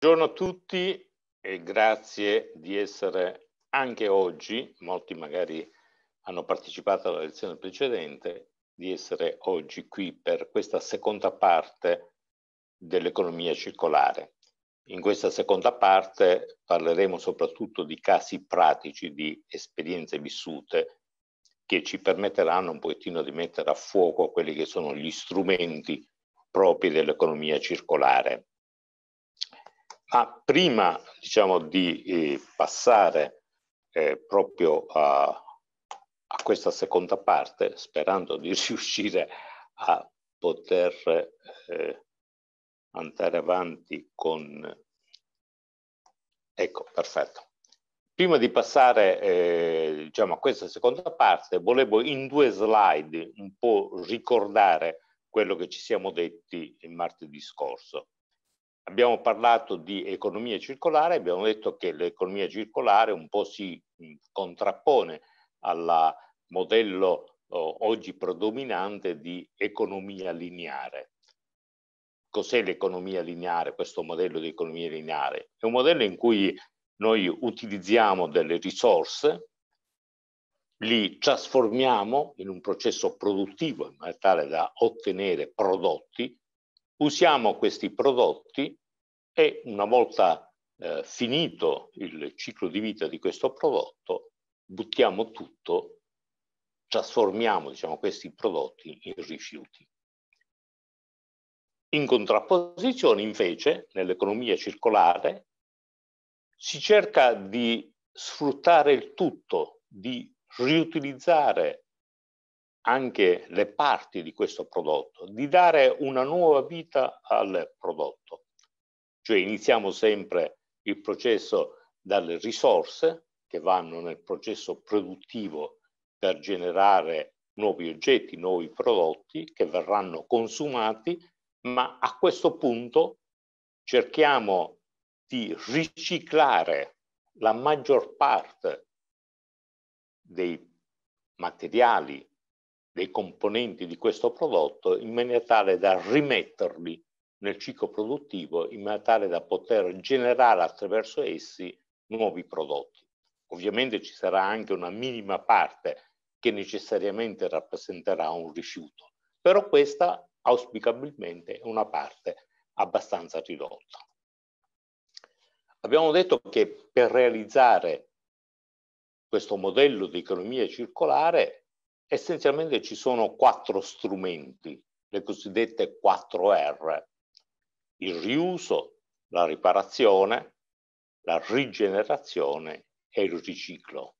Buongiorno a tutti e grazie di essere anche oggi, molti magari hanno partecipato alla lezione precedente, di essere oggi qui per questa seconda parte dell'economia circolare. In questa seconda parte parleremo soprattutto di casi pratici, di esperienze vissute che ci permetteranno un pochettino di mettere a fuoco quelli che sono gli strumenti propri dell'economia circolare ma ah, prima diciamo, di eh, passare eh, proprio a, a, questa seconda parte, sperando di riuscire a poter eh, andare avanti con... Ecco, perfetto. Prima di passare eh, diciamo, a questa seconda parte, volevo in due slide un po' ricordare quello che ci siamo detti il martedì scorso. Abbiamo parlato di economia circolare, abbiamo detto che l'economia circolare un po' si contrappone al modello oh, oggi predominante di economia lineare. Cos'è l'economia lineare, questo modello di economia lineare? È un modello in cui noi utilizziamo delle risorse, li trasformiamo in un processo produttivo in maniera tale da ottenere prodotti usiamo questi prodotti e una volta eh, finito il ciclo di vita di questo prodotto, buttiamo tutto, trasformiamo diciamo, questi prodotti in rifiuti. In contrapposizione, invece, nell'economia circolare si cerca di sfruttare il tutto, di riutilizzare anche le parti di questo prodotto, di dare una nuova vita al prodotto. Cioè iniziamo sempre il processo dalle risorse che vanno nel processo produttivo per generare nuovi oggetti, nuovi prodotti che verranno consumati, ma a questo punto cerchiamo di riciclare la maggior parte dei materiali dei componenti di questo prodotto in maniera tale da rimetterli nel ciclo produttivo in maniera tale da poter generare attraverso essi nuovi prodotti. Ovviamente ci sarà anche una minima parte che necessariamente rappresenterà un rifiuto, però questa auspicabilmente è una parte abbastanza ridotta. Abbiamo detto che per realizzare questo modello di economia circolare essenzialmente ci sono quattro strumenti, le cosiddette 4R, il riuso, la riparazione, la rigenerazione e il riciclo.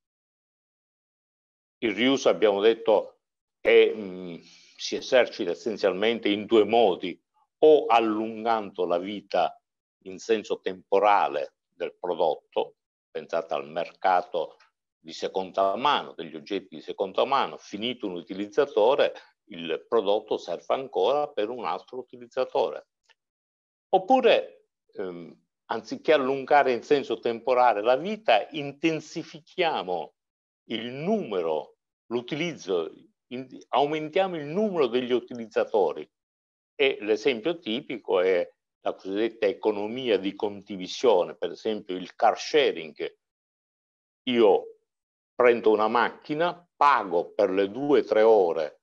Il riuso, abbiamo detto, è, mh, mm, si esercita essenzialmente in due modi, o allungando la vita in senso temporale del prodotto, pensate al mercato di seconda mano, degli oggetti di seconda mano, finito un utilizzatore, il prodotto serve ancora per un altro utilizzatore. Oppure, ehm, anziché allungare in senso temporale la vita, intensifichiamo il numero, l'utilizzo, aumentiamo il numero degli utilizzatori. E l'esempio tipico è la cosiddetta economia di condivisione, per esempio il car sharing. Io prendo una macchina, pago per le due o tre ore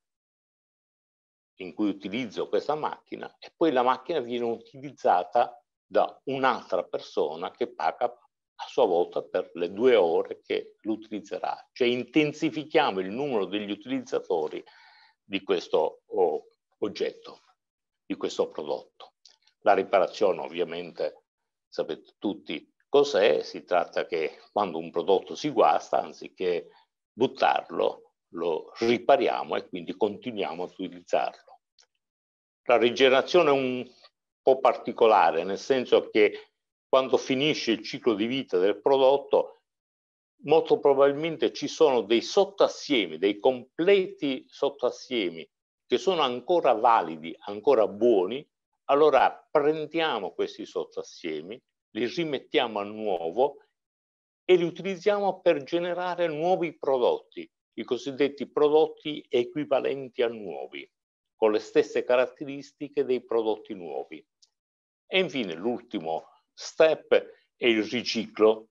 in cui utilizzo questa macchina e poi la macchina viene utilizzata da un'altra persona che paga a sua volta per le due ore che l'utilizzerà. Cioè intensifichiamo il numero degli utilizzatori di questo oggetto, di questo prodotto. La riparazione ovviamente, sapete tutti, Cos'è? Si tratta che quando un prodotto si guasta, anziché buttarlo, lo ripariamo e quindi continuiamo ad utilizzarlo. La rigenerazione è un po' particolare, nel senso che quando finisce il ciclo di vita del prodotto, molto probabilmente ci sono dei sottassiemi, dei completi sottassiemi che sono ancora validi, ancora buoni, allora prendiamo questi sottassiemi, li rimettiamo a nuovo e li utilizziamo per generare nuovi prodotti, i cosiddetti prodotti equivalenti a nuovi, con le stesse caratteristiche dei prodotti nuovi. E infine l'ultimo step è il riciclo,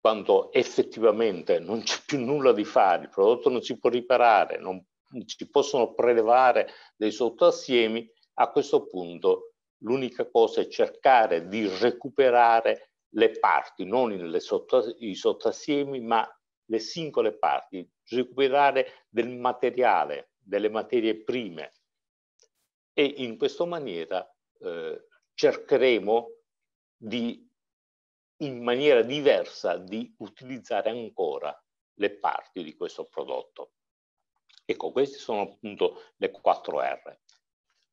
quando effettivamente non c'è più nulla di fare, il prodotto non si può riparare, non si possono prelevare dei sottoassiemi, a questo punto l'unica cosa è cercare di recuperare le parti, non sotto, i sottassiemi, ma le singole parti, recuperare del materiale, delle materie prime. E in questa maniera eh, cercheremo di, in maniera diversa di utilizzare ancora le parti di questo prodotto. Ecco, queste sono appunto le 4 R.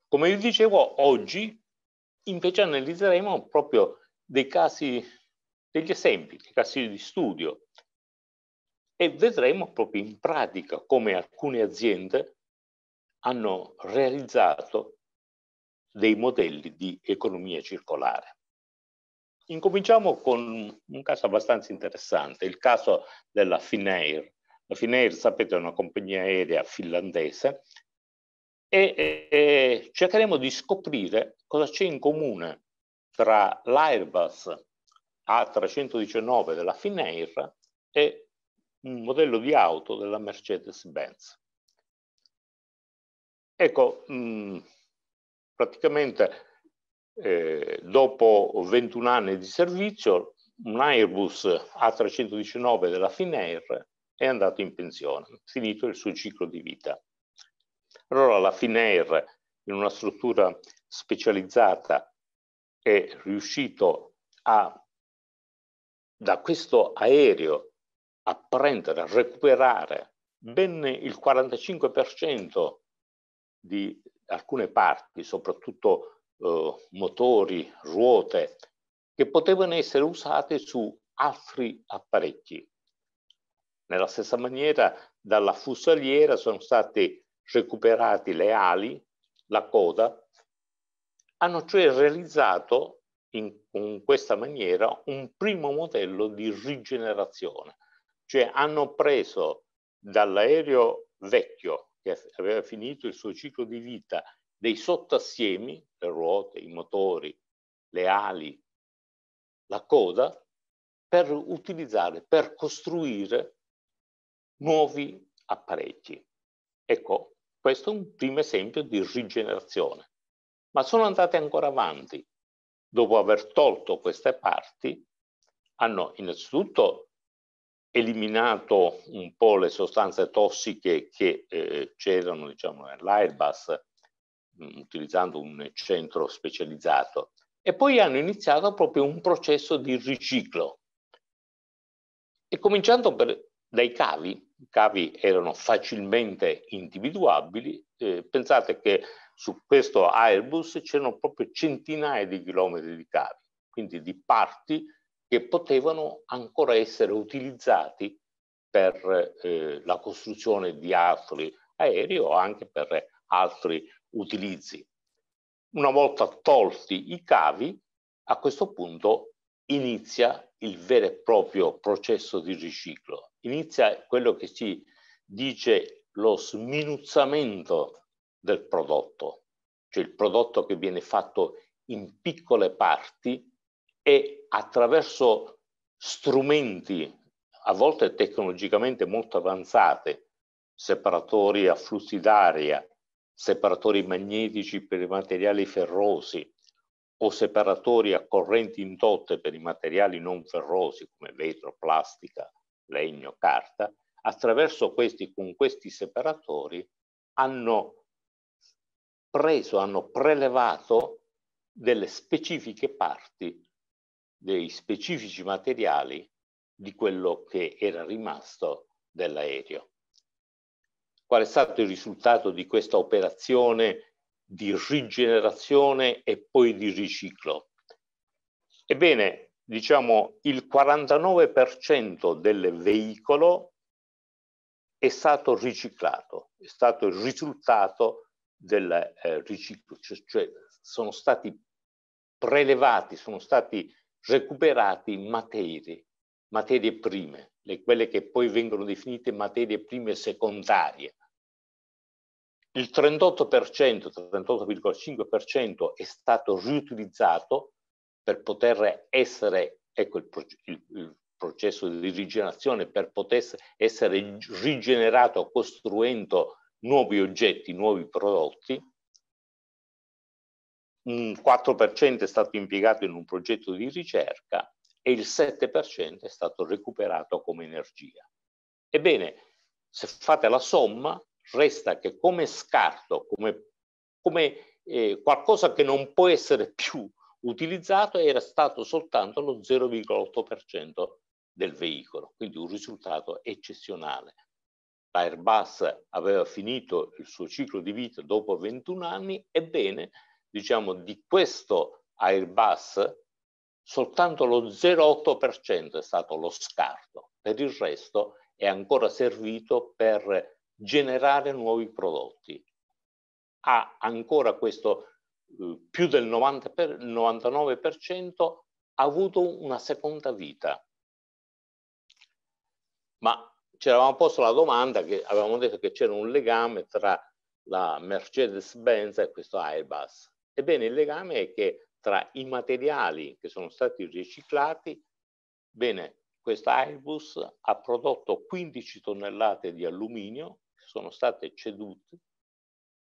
Come vi dicevo, oggi Invece analizzeremo proprio dei casi, degli esempi, dei casi di studio e vedremo proprio in pratica come alcune aziende hanno realizzato dei modelli di economia circolare. Incominciamo con un caso abbastanza interessante, il caso della Finnair. La Finnair, sapete, è una compagnia aerea finlandese e eh, cercheremo di scoprire cosa c'è in comune tra l'Airbus A319 della Finnair e un modello di auto della Mercedes-Benz. Ecco, mh, mm, praticamente eh, dopo 21 anni di servizio, un Airbus A319 della Finnair è andato in pensione, finito il suo ciclo di vita. Allora la Finair in una struttura specializzata, è riuscito a, da questo aereo, a prendere, a recuperare ben il 45% di alcune parti, soprattutto eh, motori, ruote, che potevano essere usate su altri apparecchi. Nella stessa maniera, dalla fusoliera sono stati recuperati le ali, la coda, hanno cioè realizzato in, in questa maniera un primo modello di rigenerazione, cioè hanno preso dall'aereo vecchio che aveva finito il suo ciclo di vita dei sottassiemi, le ruote, i motori, le ali, la coda, per utilizzare, per costruire nuovi apparecchi. Ecco, questo è un primo esempio di rigenerazione. Ma sono andate ancora avanti. Dopo aver tolto queste parti, hanno innanzitutto eliminato un po' le sostanze tossiche che eh, c'erano diciamo, nell'Airbus, mm, utilizzando un centro specializzato, e poi hanno iniziato proprio un processo di riciclo. E cominciando per dai cavi, i cavi erano facilmente individuabili, eh, pensate che su questo Airbus c'erano proprio centinaia di chilometri di cavi, quindi di parti che potevano ancora essere utilizzati per eh, la costruzione di altri aerei o anche per altri utilizzi. Una volta tolti i cavi, a questo punto inizia il vero e proprio processo di riciclo, inizia quello che si dice lo sminuzzamento del prodotto, cioè il prodotto che viene fatto in piccole parti e attraverso strumenti a volte tecnologicamente molto avanzate, separatori a flussi d'aria, separatori magnetici per i materiali ferrosi, o separatori a correnti indotte per i materiali non ferrosi come vetro, plastica, legno, carta, attraverso questi, con questi separatori hanno preso, hanno prelevato delle specifiche parti, dei specifici materiali di quello che era rimasto dell'aereo. Qual è stato il risultato di questa operazione di rigenerazione e poi di riciclo. Ebbene, diciamo il 49% del veicolo è stato riciclato, è stato il risultato del eh, riciclo, cioè, cioè sono stati prelevati, sono stati recuperati materie, materie prime, le, quelle che poi vengono definite materie prime secondarie il 38%, 38,5% è stato riutilizzato per poter essere, ecco il, proge- il processo di rigenerazione, per poter essere rigenerato costruendo nuovi oggetti, nuovi prodotti. Un 4% è stato impiegato in un progetto di ricerca e il 7% è stato recuperato come energia. Ebbene, se fate la somma, resta che come scarto, come, come eh, qualcosa che non può essere più utilizzato, era stato soltanto lo 0,8% del veicolo, quindi un risultato eccezionale. L'Airbus aveva finito il suo ciclo di vita dopo 21 anni, ebbene, diciamo, di questo Airbus soltanto lo 0,8% è stato lo scarto, per il resto è ancora servito per generare nuovi prodotti. Ha ancora questo eh, più del 90 per, 99% avuto una seconda vita. Ma ci eravamo posto la domanda che avevamo detto che c'era un legame tra la Mercedes-Benz e questo Airbus. Ebbene, il legame è che tra i materiali che sono stati riciclati, bene, questa Airbus ha prodotto 15 tonnellate di alluminio sono state cedute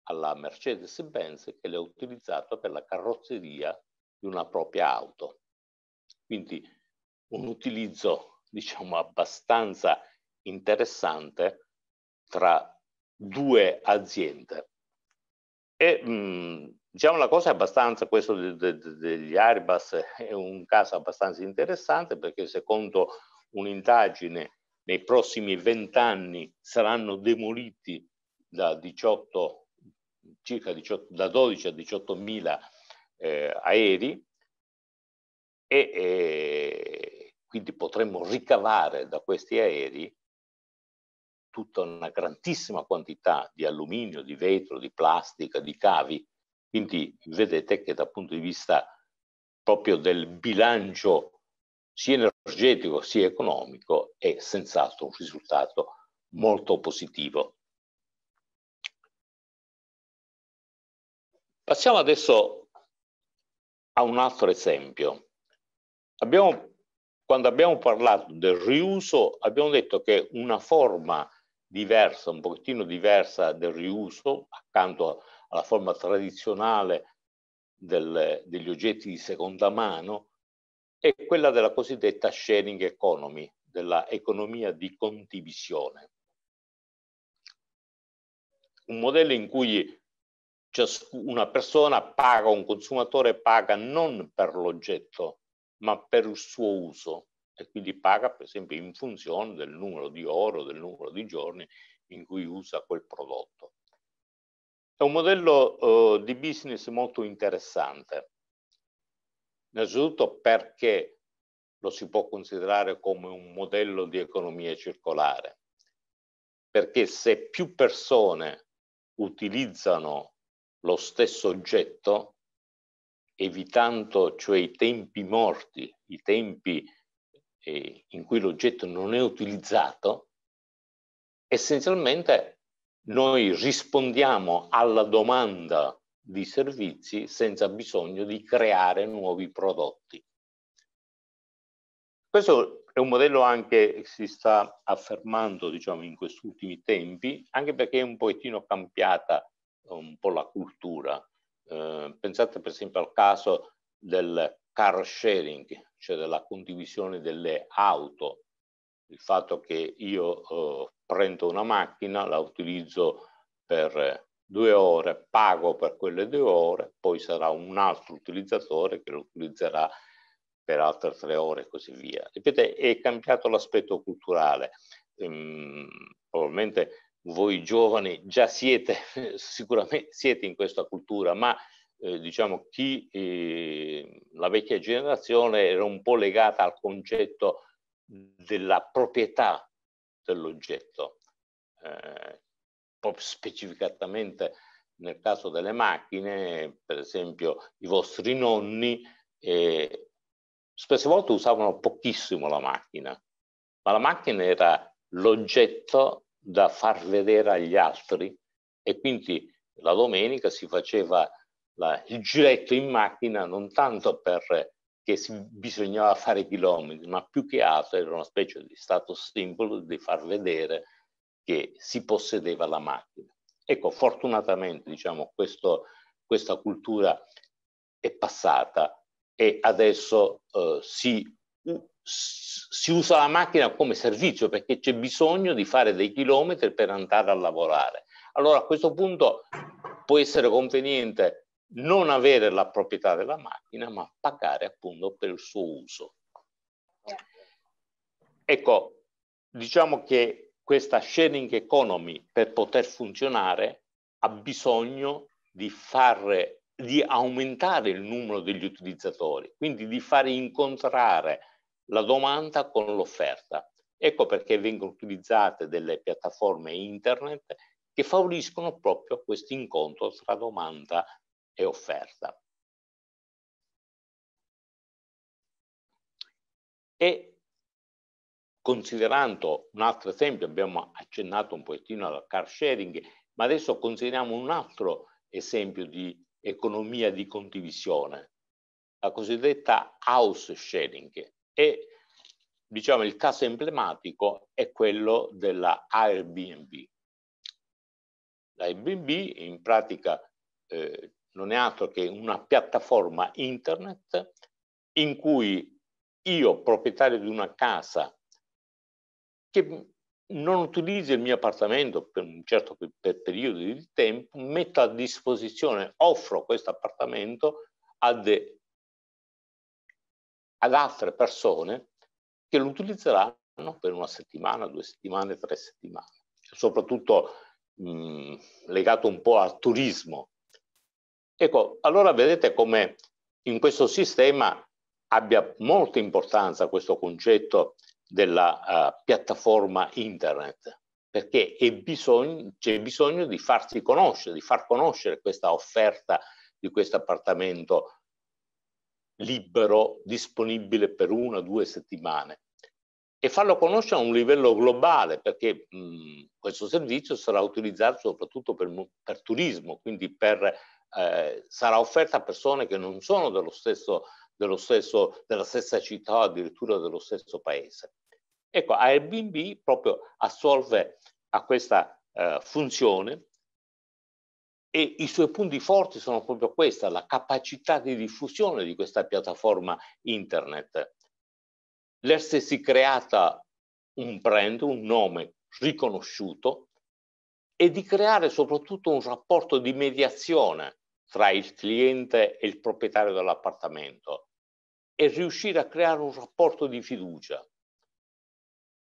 alla Mercedes-Benz che le ha utilizzate per la carrozzeria di una propria auto. Quindi un utilizzo, diciamo, abbastanza interessante tra due aziende. E mh, mm, diciamo la cosa è abbastanza, questo de, de, de, degli Airbus è un caso abbastanza interessante perché secondo un'indagine nei prossimi vent'anni saranno demoliti da, 18, circa 18, da 12 a 18 mila eh, aerei e eh, quindi potremmo ricavare da questi aerei tutta una grandissima quantità di alluminio, di vetro, di plastica, di cavi. Quindi vedete che dal punto di vista proprio del bilancio sia energetico sia economico è senz'altro un risultato molto positivo. Passiamo adesso a un altro esempio. Abbiamo, quando abbiamo parlato del riuso, abbiamo detto che una forma diversa, un pochettino diversa del riuso, accanto alla forma tradizionale del, degli oggetti di seconda mano, è quella della cosiddetta sharing economy, della economia di condivisione. Un modello in cui una persona paga, un consumatore paga non per l'oggetto, ma per il suo uso e quindi paga per esempio in funzione del numero di ore o del numero di giorni in cui usa quel prodotto. È un modello eh, di business molto interessante Innanzitutto perché lo si può considerare come un modello di economia circolare, perché se più persone utilizzano lo stesso oggetto, evitando cioè i tempi morti, i tempi eh, in cui l'oggetto non è utilizzato, essenzialmente noi rispondiamo alla domanda di servizi senza bisogno di creare nuovi prodotti. Questo è un modello anche che si sta affermando diciamo, in questi ultimi tempi, anche perché è un pochettino cambiata un po' la cultura. Eh, pensate per esempio al caso del car sharing, cioè della condivisione delle auto, il fatto che io eh, prendo una macchina, la utilizzo per due ore, pago per quelle due ore, poi sarà un altro utilizzatore che lo utilizzerà per altre tre ore e così via. Ripete, è cambiato l'aspetto culturale. Ehm, probabilmente voi giovani già siete, sicuramente siete in questa cultura, ma eh, diciamo chi, eh, la vecchia generazione era un po' legata al concetto della proprietà dell'oggetto. Eh, proprio specificatamente nel caso delle macchine, per esempio i vostri nonni, eh, spesse volte usavano pochissimo la macchina, ma la macchina era l'oggetto da far vedere agli altri e quindi la domenica si faceva la, il giretto in macchina non tanto perché bisognava fare chilometri, ma più che altro era una specie di status symbol di far vedere che si possedeva la macchina. Ecco, fortunatamente diciamo, questo, questa cultura è passata e adesso eh, si, si usa la macchina come servizio perché c'è bisogno di fare dei chilometri per andare a lavorare. Allora a questo punto può essere conveniente non avere la proprietà della macchina, ma pagare appunto per il suo uso. Ecco, diciamo che questa sharing economy per poter funzionare ha bisogno di, far, di aumentare il numero degli utilizzatori, quindi di fare incontrare la domanda con l'offerta. Ecco perché vengono utilizzate delle piattaforme internet che favoriscono proprio questo incontro tra domanda e offerta. E considerando un altro esempio, abbiamo accennato un pochettino al car sharing, ma adesso consideriamo un altro esempio di economia di condivisione, la cosiddetta house sharing. E diciamo il caso emblematico è quello della Airbnb. L'Airbnb in pratica eh, non è altro che una piattaforma internet in cui io, proprietario di una casa, che non utilizzi il mio appartamento per un certo per periodo di tempo, metto a disposizione, offro questo appartamento ad, ad altre persone che lo utilizzeranno per una settimana, due settimane, tre settimane, soprattutto mh, mhmm, legato un po' al turismo. Ecco, allora vedete come in questo sistema abbia molta importanza questo concetto della uh, piattaforma internet, perché bisog c'è bisogno di farsi conoscere, di far conoscere questa offerta di questo appartamento libero, disponibile per una o due settimane e farlo conoscere a un livello globale perché mh, mm, questo servizio sarà utilizzato soprattutto per, per turismo, quindi per, eh, sarà offerto a persone che non sono dello stesso, dello stesso, della stessa città o addirittura dello stesso paese. Ecco, Airbnb proprio assolve a questa eh, funzione e i suoi punti forti sono proprio questa, la capacità di diffusione di questa piattaforma internet. L'essersi creata un brand, un nome riconosciuto e di creare soprattutto un rapporto di mediazione tra il cliente e il proprietario dell'appartamento e riuscire a creare un rapporto di fiducia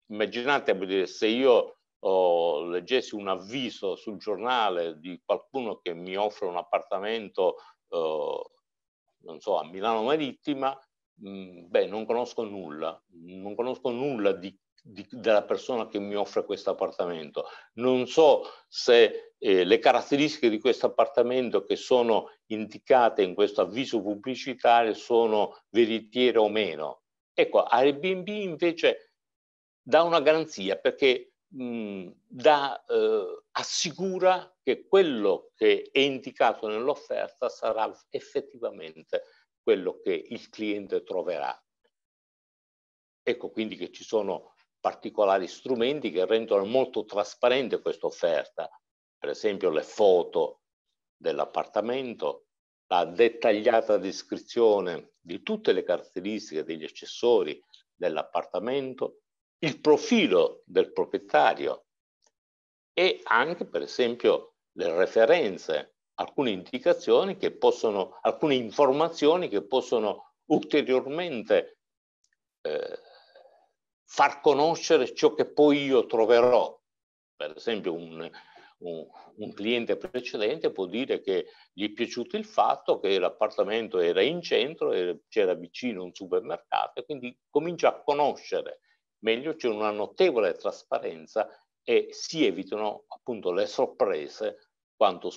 immaginate se io oh, leggessi un avviso sul giornale di qualcuno che mi offre un appartamento, eh, non so, a Milano Marittima, mh, mm, beh, non conosco nulla, non conosco nulla di di, della persona che mi offre questo appartamento. Non so se eh, le caratteristiche di questo appartamento che sono indicate in questo avviso pubblicitario sono veritiere o meno. Ecco, Airbnb invece dà una garanzia perché mh, dà, eh, assicura che quello che è indicato nell'offerta sarà effettivamente quello che il cliente troverà. Ecco quindi che ci sono particolari strumenti che rendono molto trasparente questa offerta, per esempio le foto dell'appartamento, la dettagliata descrizione di tutte le caratteristiche degli accessori dell'appartamento, il profilo del proprietario e anche, per esempio, le referenze, alcune indicazioni che possono, alcune informazioni che possono ulteriormente eh, far conoscere ciò che poi io troverò. Per esempio, un, un, un, cliente precedente può dire che gli è piaciuto il fatto che l'appartamento era in centro e c'era vicino un supermercato, e quindi comincia a conoscere meglio c'è una notevole trasparenza e si evitano appunto le sorprese quando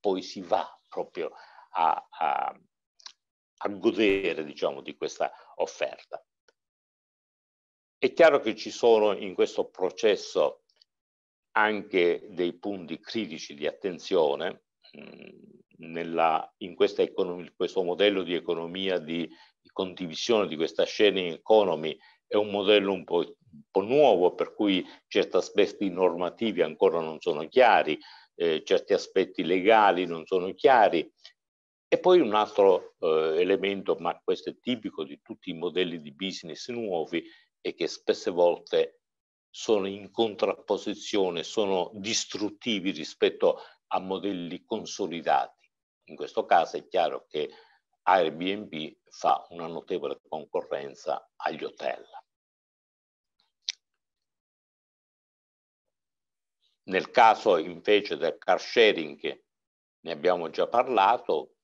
poi si va proprio a, a, a godere diciamo, di questa offerta. È chiaro che ci sono in questo processo anche dei punti critici di attenzione mm, nella, in economia, questo modello di economia di, di condivisione di questa sharing economy è un modello un po', un po nuovo per cui certi aspetti normativi ancora non sono chiari, eh, certi aspetti legali non sono chiari. E poi un altro eh, elemento, ma questo è tipico di tutti i modelli di business nuovi, è che spesse volte sono in contrapposizione, sono distruttivi rispetto a modelli consolidati. In questo caso è chiaro che Airbnb fa una notevole concorrenza agli hotel. Nel caso invece del car sharing, ne abbiamo già parlato,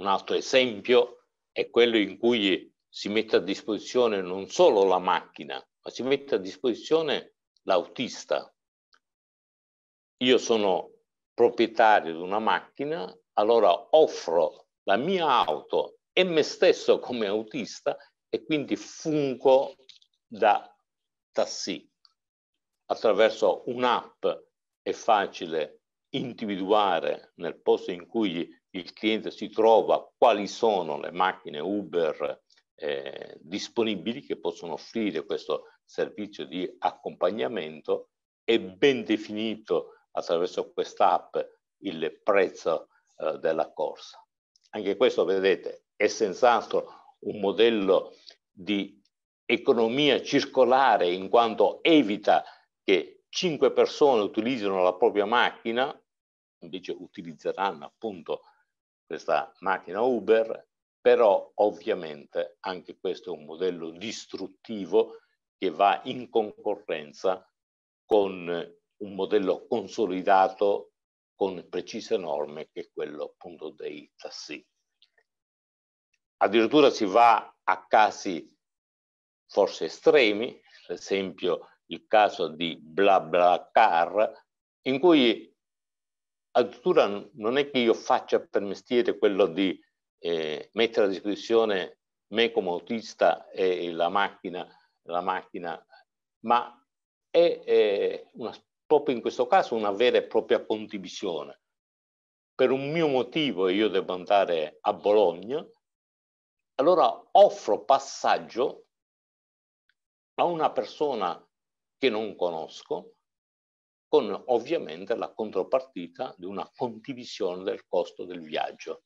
un altro esempio è quello in cui si mette a disposizione non solo la macchina, ma si mette a disposizione l'autista. Io sono proprietario di una macchina, allora offro la mia auto e me stesso come autista e quindi fungo da tassi attraverso un'app è facile individuare nel posto in cui il cliente si trova quali sono le macchine Uber eh, disponibili che possono offrire questo servizio di accompagnamento, è ben definito attraverso quest'app il prezzo eh, della corsa. Anche questo, vedete, è senz'altro un modello di economia circolare in quanto evita che cinque persone utilizzano la propria macchina, invece utilizzeranno appunto questa macchina Uber, però ovviamente anche questo è un modello distruttivo che va in concorrenza con un modello consolidato con precise norme che è quello appunto dei tassi. Addirittura si va a casi forse estremi, l'esempio il caso di BlaBlaCar, in cui addirittura non è che io faccia per mestiere quello di eh, mettere a disposizione me come autista e la macchina, la macchina ma è, è una, proprio in questo caso una vera e propria condivisione. Per un mio motivo io devo andare a Bologna, allora offro passaggio a una persona che non conosco, con ovviamente la contropartita di una condivisione del costo del viaggio.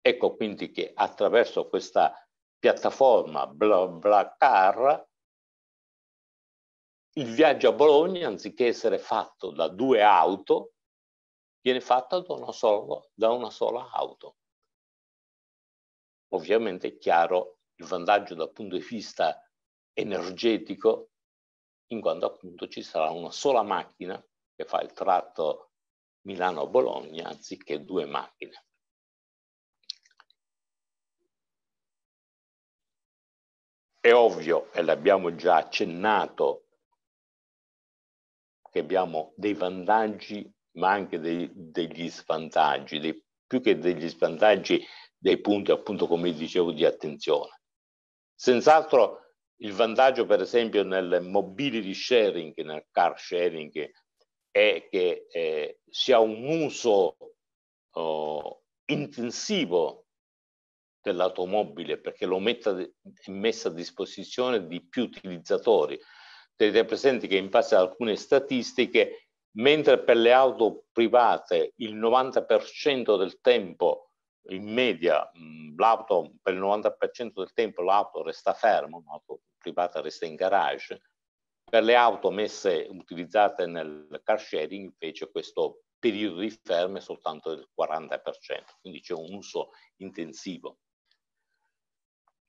Ecco quindi che attraverso questa piattaforma BlaBlaCar il viaggio a Bologna, anziché essere fatto da due auto, viene fatto da una sola, da una sola auto. Ovviamente è chiaro il vantaggio dal punto di vista energetico in quanto appunto ci sarà una sola macchina che fa il tratto Milano-Bologna anziché due macchine. È ovvio, e l'abbiamo già accennato, che abbiamo dei vantaggi ma anche dei, degli svantaggi, dei, più che degli svantaggi dei punti appunto come dicevo di attenzione. Senz'altro il vantaggio per esempio nel mobility sharing, nel car sharing, è che eh, si ha un uso oh, intensivo dell'automobile perché lo metta, è messa a disposizione di più utilizzatori. Tenete presente che in base ad alcune statistiche, mentre per le auto private il 90% del tempo in media l'auto per il 90% del tempo l'auto resta ferma, un'auto privata resta in garage. Per le auto messe, utilizzate nel car sharing invece questo periodo di fermo è soltanto del 40%, quindi c'è un uso intensivo.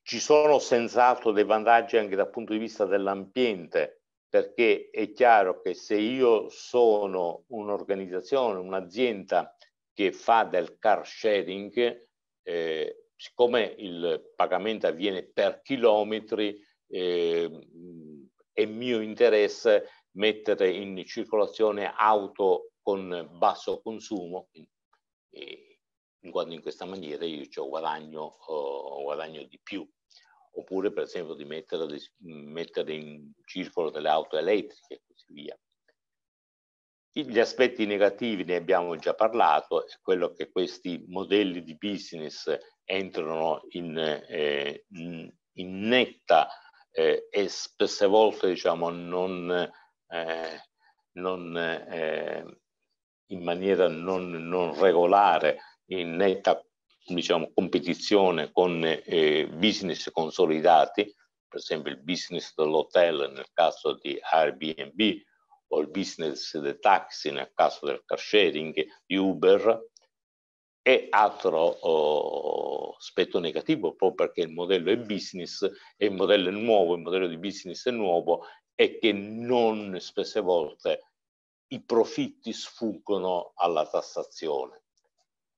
Ci sono senz'altro dei vantaggi anche dal punto di vista dell'ambiente, perché è chiaro che se io sono un'organizzazione, un'azienda che fa del car sharing, eh, siccome il pagamento avviene per chilometri, eh, è mio interesse mettere in circolazione auto con basso consumo, e, in quanto in questa maniera io guadagno, oh, guadagno di più oppure per esempio di mettere, di mettere, in circolo delle auto elettriche e così via. Gli aspetti negativi ne abbiamo già parlato, è quello che questi modelli di business entrano in, eh, in netta eh, e spesse volte diciamo, non, eh, non, eh, in maniera non, non, regolare, in netta diciamo, competizione con eh, business consolidati, per esempio il business dell'hotel nel caso di Airbnb o il business dei taxi nel caso del car sharing, di Uber, è altro oh, aspetto negativo, proprio perché il modello è mm. business, e il modello è nuovo, il modello di business è nuovo, e che non spesse volte i profitti sfuggono alla tassazione.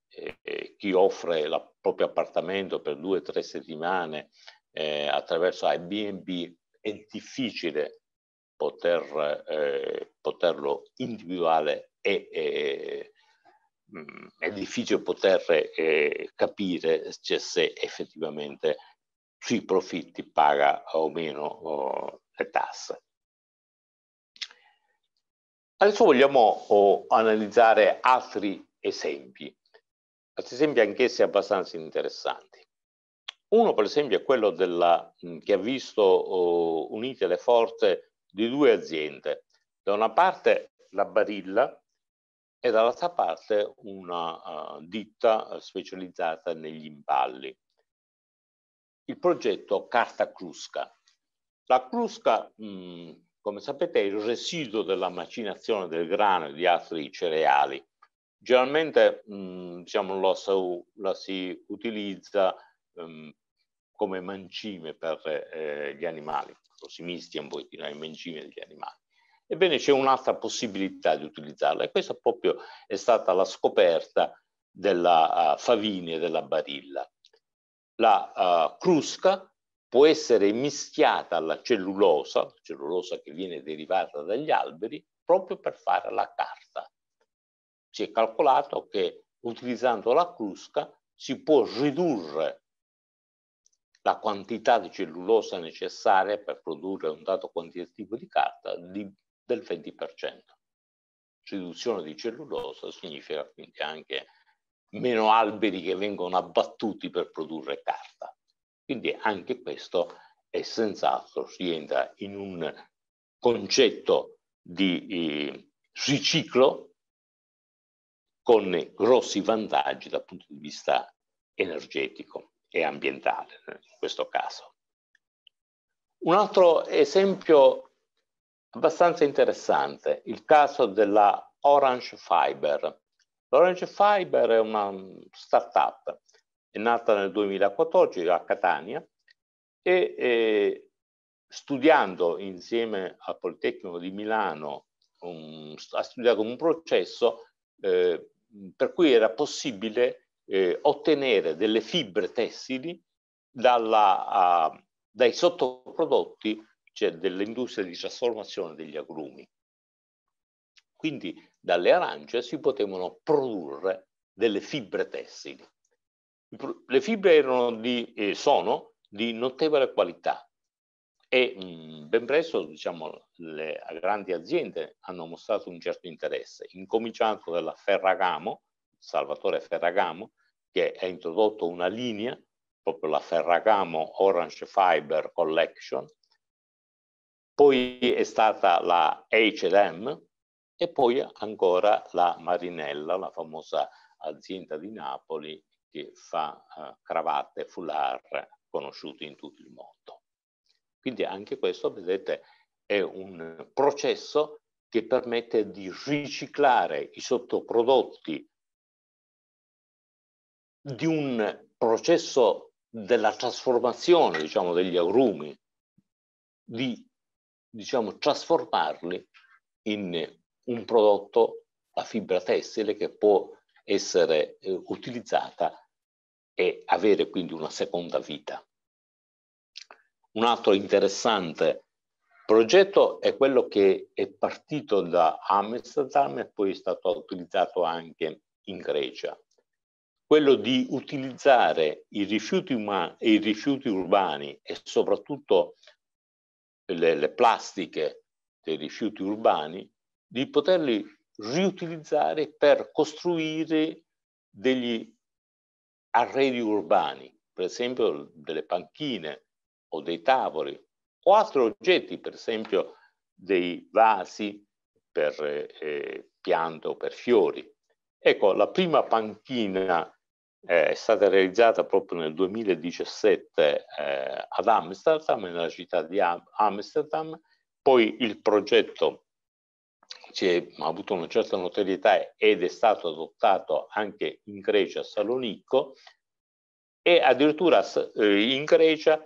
E, e chi offre il proprio appartamento per due o tre settimane eh, attraverso Airbnb è difficile poter, eh, poterlo individuare e, e mh, mm, è difficile poter eh, capire cioè, se effettivamente sui profitti paga o meno oh, le tasse. Adesso vogliamo oh, analizzare altri esempi, altri esempi anch'essi abbastanza interessanti. Uno, per esempio, è quello della, mm, che ha visto oh, unite le forze di due aziende. Da una parte la Barilla, e dall'altra parte una uh, ditta eh, specializzata negli imballi. Il progetto Carta Crusca. La crusca, mh, mm, come sapete, è il residuo della macinazione del grano e di altri cereali. Generalmente mh, mm, diciamo, la, la, si utilizza mh, mm, come mancime per eh, gli animali, lo si mischia un pochettino ai mancime degli animali. Ebbene, c'è un'altra possibilità di utilizzarla e questa proprio è stata la scoperta della uh, favine della barilla. La uh, crusca può essere mischiata alla cellulosa, cellulosa che viene derivata dagli alberi, proprio per fare la carta. Si è calcolato che utilizzando la crusca si può ridurre la quantità di cellulosa necessaria per produrre un dato quantitativo di carta di del 20%. Riduzione di cellulosa significa quindi anche meno alberi che vengono abbattuti per produrre carta. Quindi anche questo è senz'altro, si in un concetto di eh, riciclo con grossi vantaggi dal punto di vista energetico e ambientale in questo caso. Un altro esempio abbastanza interessante, il caso della Orange Fiber. L'Orange Fiber è una startup, è nata nel 2014 a Catania e eh, studiando insieme al Politecnico di Milano un, ha studiato un processo eh, per cui era possibile eh, ottenere delle fibre tessili dalla, a, dai sottoprodotti cioè dell'industria di trasformazione degli agrumi. Quindi dalle arance si potevano produrre delle fibre tessili. Le fibre erano di, eh, sono di notevole qualità e mh, mm, ben presto diciamo, le grandi aziende hanno mostrato un certo interesse, incominciato dalla Ferragamo, Salvatore Ferragamo, che ha introdotto una linea, proprio la Ferragamo Orange Fiber Collection, poi è stata la H&M e poi ancora la Marinella, la famosa azienda di Napoli che fa eh, cravatte foulard conosciute in tutto il mondo. Quindi anche questo, vedete, è un processo che permette di riciclare i sottoprodotti di un processo della trasformazione, diciamo, degli agrumi, di diciamo, trasformarli in un prodotto a fibra tessile che può essere eh, utilizzata e avere quindi una seconda vita. Un altro interessante progetto è quello che è partito da Amsterdam e poi è stato utilizzato anche in Grecia, quello di utilizzare i rifiuti, umani, i rifiuti urbani e soprattutto le, le plastiche dei rifiuti urbani, di poterli riutilizzare per costruire degli arredi urbani, per esempio delle panchine o dei tavoli o altri oggetti, per esempio dei vasi per eh, piante o per fiori. Ecco, la prima panchina eh, è stata realizzata proprio nel 2017 eh, ad Amsterdam, nella città di Amsterdam, poi il progetto è, ha avuto una certa notorietà ed è stato adottato anche in Grecia, a Salonicco, e addirittura eh, in Grecia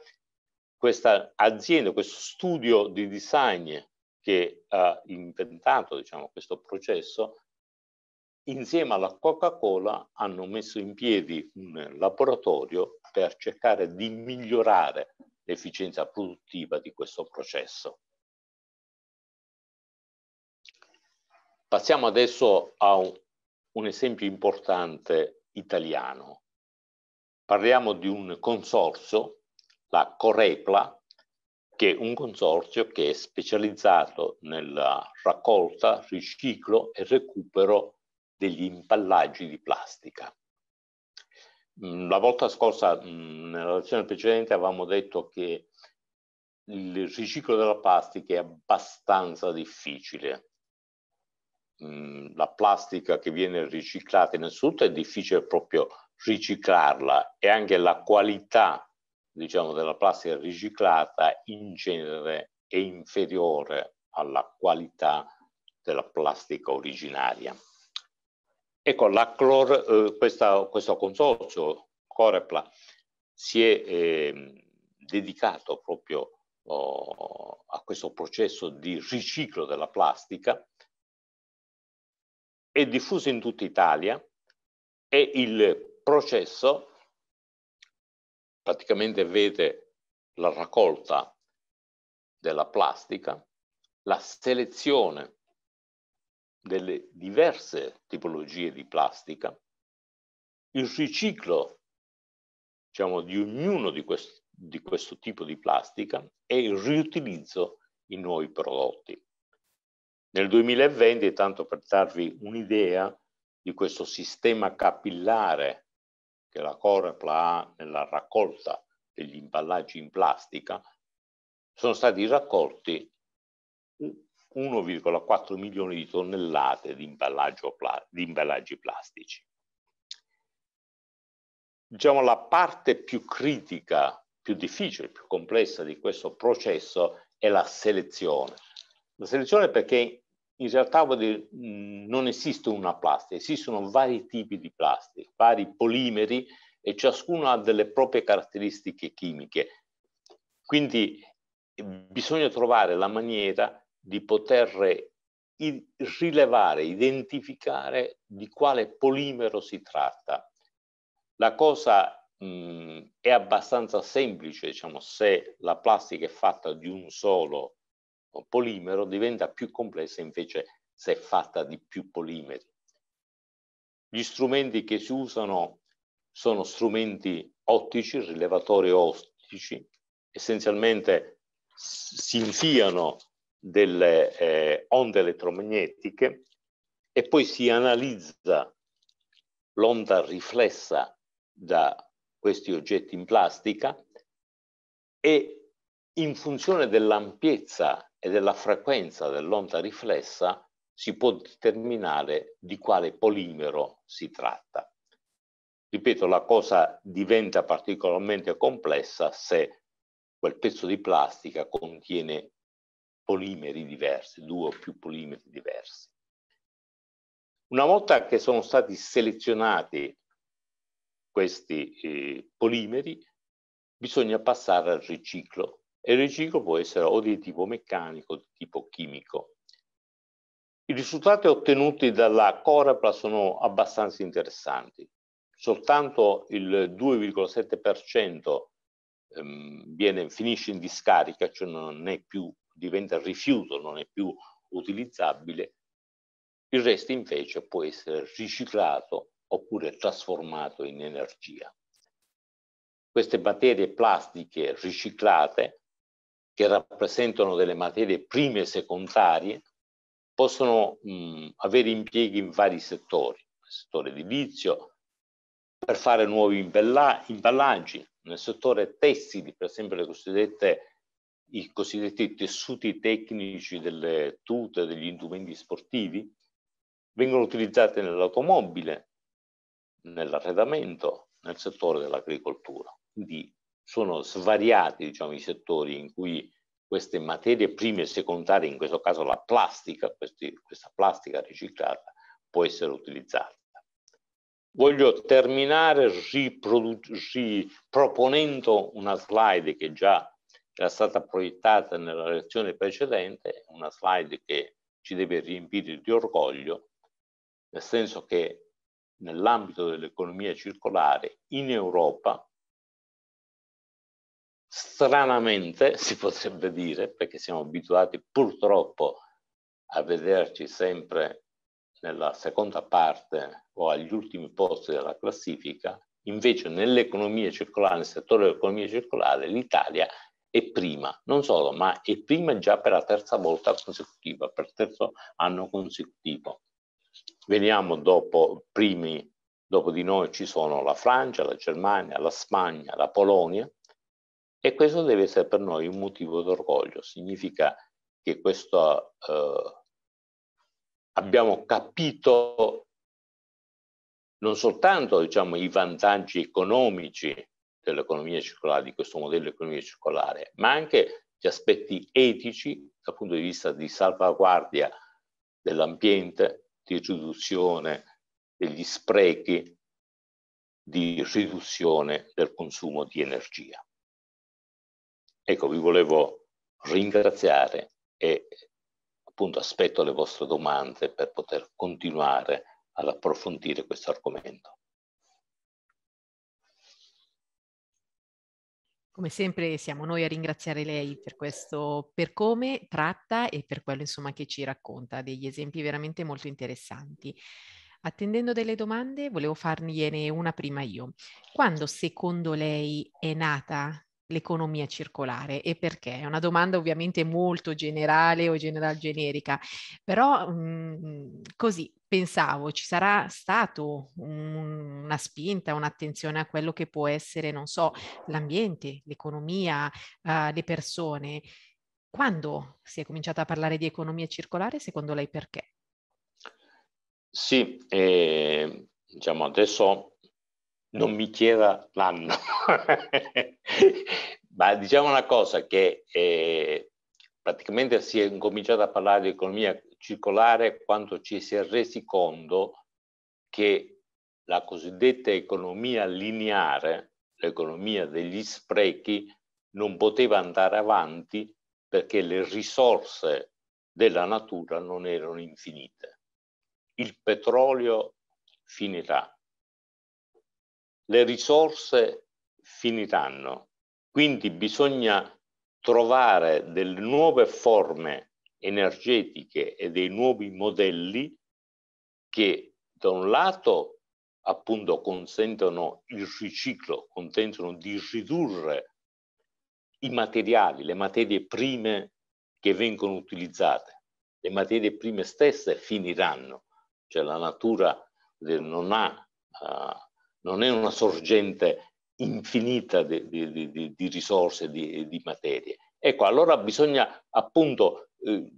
questa azienda, questo studio di design che ha inventato diciamo, questo processo, insieme alla Coca-Cola hanno messo in piedi un laboratorio per cercare di migliorare l'efficienza produttiva di questo processo. Passiamo adesso a un esempio importante italiano. Parliamo di un consorzio, la Corepla, che è un consorzio che è specializzato nella raccolta, riciclo e recupero degli impallaggi di plastica. Mm, la volta scorsa, mm, nella lezione precedente, avevamo detto che il riciclo della plastica è abbastanza difficile. Mm, la plastica che viene riciclata in assoluto è difficile proprio riciclarla e anche la qualità diciamo, della plastica riciclata in genere è inferiore alla qualità della plastica originaria. Ecco, la Clor, eh, questa, questo consorzio Corepla si è eh, dedicato proprio oh, a questo processo di riciclo della plastica, è diffuso in tutta Italia e il processo praticamente vede la raccolta della plastica, la selezione delle diverse tipologie di plastica, il riciclo diciamo, di ognuno di, quest di questo tipo di plastica e il riutilizzo in nuovi prodotti. Nel 2020, tanto per darvi un'idea di questo sistema capillare che la Corepla ha nella raccolta degli imballaggi in plastica, sono stati raccolti 1,4 milioni di tonnellate di, di imballaggi plastici. Diciamo la parte più critica, più difficile, più complessa di questo processo è la selezione. La selezione perché in realtà dire, non esiste una plastica, esistono vari tipi di plastica, vari polimeri e ciascuno ha delle proprie caratteristiche chimiche. Quindi eh, bisogna trovare la maniera di poter rilevare, identificare di quale polimero si tratta. La cosa mh, è abbastanza semplice, diciamo, se la plastica è fatta di un solo polimero, diventa più complessa invece se è fatta di più polimeri. Gli strumenti che si usano sono strumenti ottici, rilevatori ottici, essenzialmente si infiano delle eh, onde elettromagnetiche e poi si analizza l'onda riflessa da questi oggetti in plastica e in funzione dell'ampiezza e della frequenza dell'onda riflessa si può determinare di quale polimero si tratta. Ripeto, la cosa diventa particolarmente complessa se quel pezzo di plastica contiene polimeri diversi, due o più polimeri diversi. Una volta che sono stati selezionati questi eh, polimeri, bisogna passare al riciclo. E il riciclo può essere o di tipo meccanico o di tipo chimico. I risultati ottenuti dalla Corepla sono abbastanza interessanti. Soltanto il 2,7% ehm, finisce in discarica, cioè non è più diventa rifiuto, non è più utilizzabile, il resto invece può essere riciclato oppure trasformato in energia. Queste materie plastiche riciclate, che rappresentano delle materie prime e secondarie, possono mh, mm, avere impieghi in vari settori, nel settore edilizio, per fare nuovi imballaggi, nel settore tessili, per esempio le cosiddette i cosiddetti tessuti tecnici delle tute, degli indumenti sportivi, vengono utilizzati nell'automobile, nell'arredamento, nel settore dell'agricoltura. Quindi sono svariati diciamo, i settori in cui queste materie prime e secondarie, in questo caso la plastica, questi, questa plastica riciclata, può essere utilizzata. Voglio terminare riproponendo una slide che già era stata proiettata nella lezione precedente, una slide che ci deve riempire di orgoglio, nel senso che nell'ambito dell'economia circolare in Europa stranamente si potrebbe dire, perché siamo abituati purtroppo a vederci sempre nella seconda parte o agli ultimi posti della classifica, invece nell'economia circolare, nel settore dell'economia circolare, l'Italia e prima, non solo, ma è prima già per la terza volta consecutiva, per il terzo anno consecutivo. Veniamo dopo primi, dopo di noi ci sono la Francia, la Germania, la Spagna, la Polonia e questo deve essere per noi un motivo d'orgoglio, significa che questo eh, abbiamo capito non soltanto diciamo, i vantaggi economici dell'economia circolare, di questo modello di economia circolare, ma anche gli aspetti etici dal punto di vista di salvaguardia dell'ambiente, di riduzione degli sprechi, di riduzione del consumo di energia. Ecco, vi volevo ringraziare e appunto aspetto le vostre domande per poter continuare ad approfondire questo argomento. Come sempre siamo noi a ringraziare lei per questo, per come tratta e per quello insomma che ci racconta, degli esempi veramente molto interessanti. Attendendo delle domande, volevo fargliene una prima io. Quando secondo lei è nata l'economia circolare e perché? È una domanda ovviamente molto generale o general generica, però mh, mm, mm, così pensavo ci sarà stato un, una spinta, un'attenzione a quello che può essere, non so, l'ambiente, l'economia, uh, le persone. Quando si è cominciato a parlare di economia circolare, secondo lei perché? Sì, eh, diciamo adesso non mi chieda l'anno, ma diciamo una cosa che eh, praticamente si è cominciato a parlare di economia circolare quando ci si è resi conto che la cosiddetta economia lineare, l'economia degli sprechi, non poteva andare avanti perché le risorse della natura non erano infinite. Il petrolio finirà, le risorse finiranno, quindi bisogna trovare delle nuove forme energetiche e dei nuovi modelli che da un lato appunto consentono il riciclo, consentono di ridurre i materiali, le materie prime che vengono utilizzate. Le materie prime stesse finiranno, cioè la natura eh, non, ha, uh, non è una sorgente infinita di, di, di, di risorse, di, di materie. Ecco, allora bisogna appunto eh,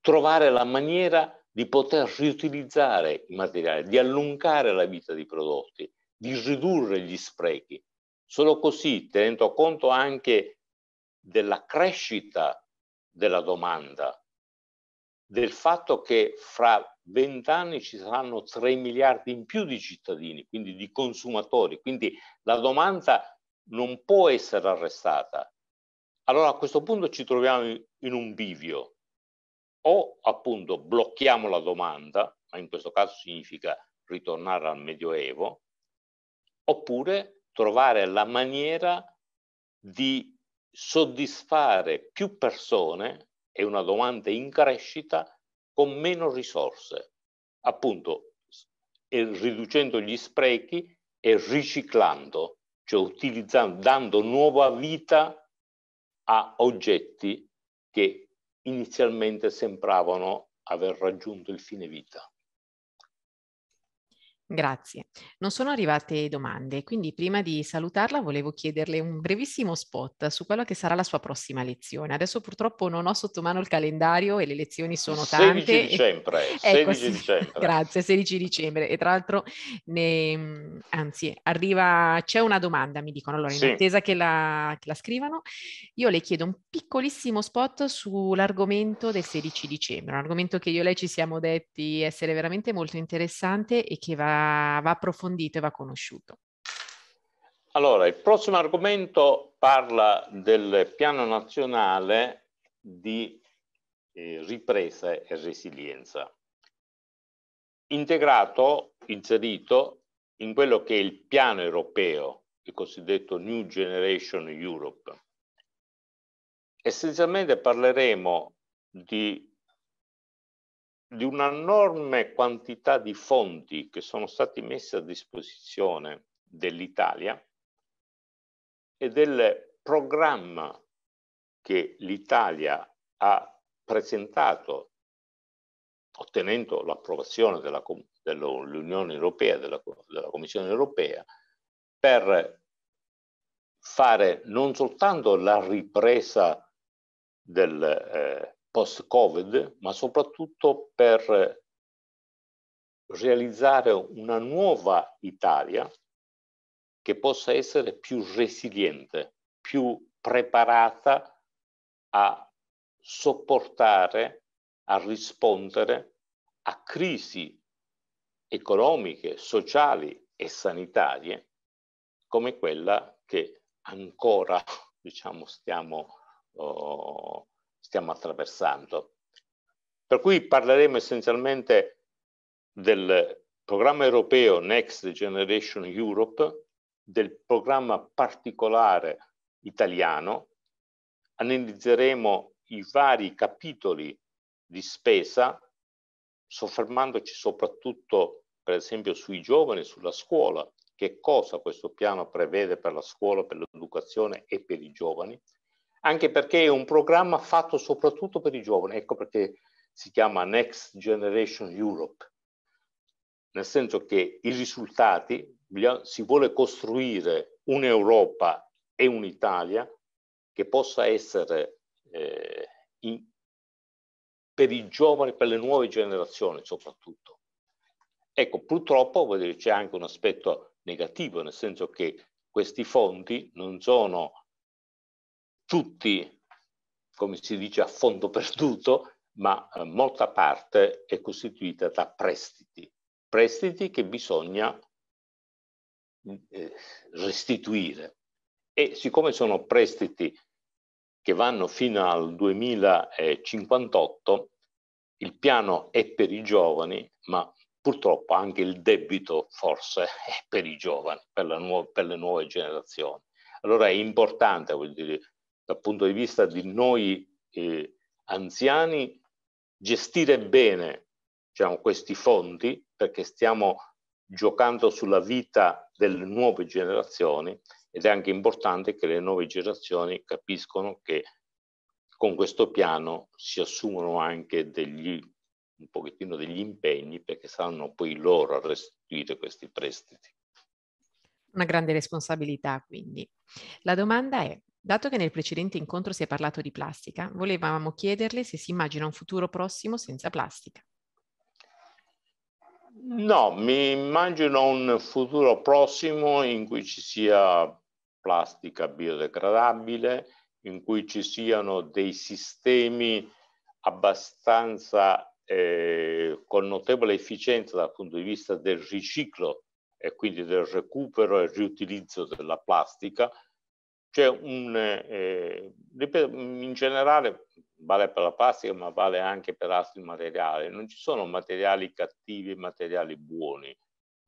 trovare la maniera di poter riutilizzare i materiali, di allungare la vita dei prodotti, di ridurre gli sprechi. Solo così, tenendo conto anche della crescita della domanda, del fatto che fra vent'anni ci saranno 3 miliardi in più di cittadini, quindi di consumatori, quindi la domanda non può essere arrestata. Allora a questo punto ci troviamo in un bivio. O appunto blocchiamo la domanda, ma in questo caso significa ritornare al Medioevo, oppure trovare la maniera di soddisfare più persone, è una domanda in crescita, con meno risorse, appunto riducendo gli sprechi e riciclando, cioè utilizzando, dando nuova vita a oggetti che inizialmente sembravano aver raggiunto il fine vita. Grazie. Non sono arrivate domande, quindi prima di salutarla volevo chiederle un brevissimo spot su quella che sarà la sua prossima lezione. Adesso purtroppo non ho sotto mano il calendario e le lezioni sono tante. 16 dicembre. 16 ecco, 16 dicembre. Grazie, 16 dicembre. E tra l'altro, ne... anzi, arriva, c'è una domanda, mi dicono, allora in sì. attesa che la... che la scrivano, io le chiedo un piccolissimo spot sull'argomento del 16 dicembre, un argomento che io e lei ci siamo detti essere veramente molto interessante e che va va, approfondito e va conosciuto. Allora, il prossimo argomento parla del piano nazionale di eh, ripresa e resilienza, integrato, inserito in quello che è il piano europeo, il cosiddetto New Generation Europe. Essenzialmente parleremo di di un'enorme quantità di fondi che sono stati messi a disposizione dell'Italia e del programma che l'Italia ha presentato ottenendo l'approvazione dell'Unione Europea, della, della Commissione Europea, per fare non soltanto la ripresa del, eh, post-Covid, ma soprattutto per realizzare una nuova Italia che possa essere più resiliente, più preparata a sopportare, a rispondere a crisi economiche, sociali e sanitarie come quella che ancora diciamo, stiamo uh, stiamo attraversando. Per cui parleremo essenzialmente del programma europeo Next Generation Europe, del programma particolare italiano, analizzeremo i vari capitoli di spesa, soffermandoci soprattutto per esempio sui giovani, sulla scuola, che cosa questo piano prevede per la scuola, per l'educazione e per i giovani, anche perché è un programma fatto soprattutto per i giovani, ecco perché si chiama Next Generation Europe, nel senso che i risultati, si vuole costruire un'Europa e un'Italia che possa essere eh, in, per i giovani, per le nuove generazioni soprattutto. Ecco, purtroppo c'è anche un aspetto negativo, nel senso che questi fondi non sono tutti, come si dice, a fondo perduto, ma eh, molta parte è costituita da prestiti, prestiti che bisogna eh, restituire. E siccome sono prestiti che vanno fino al 2058, il piano è per i giovani, ma purtroppo anche il debito forse è per i giovani, per, nuova, per le nuove generazioni. Allora è importante vuol dire, dal punto di vista di noi eh, anziani, gestire bene diciamo, questi fondi, perché stiamo giocando sulla vita delle nuove generazioni ed è anche importante che le nuove generazioni capiscono che con questo piano si assumono anche degli, un pochettino degli impegni perché saranno poi loro a restituire questi prestiti. Una grande responsabilità quindi. La domanda è Dato che nel precedente incontro si è parlato di plastica, volevamo chiederle se si immagina un futuro prossimo senza plastica. No, mi immagino un futuro prossimo in cui ci sia plastica biodegradabile, in cui ci siano dei sistemi abbastanza eh, con notevole efficienza dal punto di vista del riciclo e quindi del recupero e riutilizzo della plastica, c'è un, eh, in generale vale per la plastica ma vale anche per altri materiali, non ci sono materiali cattivi e materiali buoni,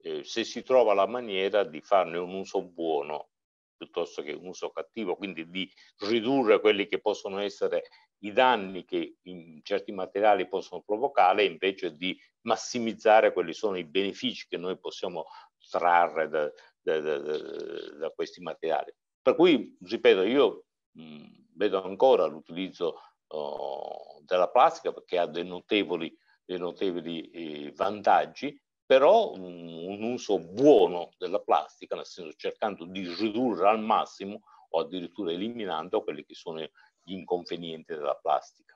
eh, se si trova la maniera di farne un uso buono piuttosto che un uso cattivo, quindi di ridurre quelli che possono essere i danni che certi materiali possono provocare invece di massimizzare quelli sono i benefici che noi possiamo trarre da, da, da, da questi materiali. Per cui, ripeto, io mh, mm, vedo ancora l'utilizzo oh, della plastica perché ha dei notevoli, dei notevoli eh, vantaggi, però mh, mm, un uso buono della plastica, nel senso cercando di ridurre al massimo o addirittura eliminando quelli che sono gli inconvenienti della plastica.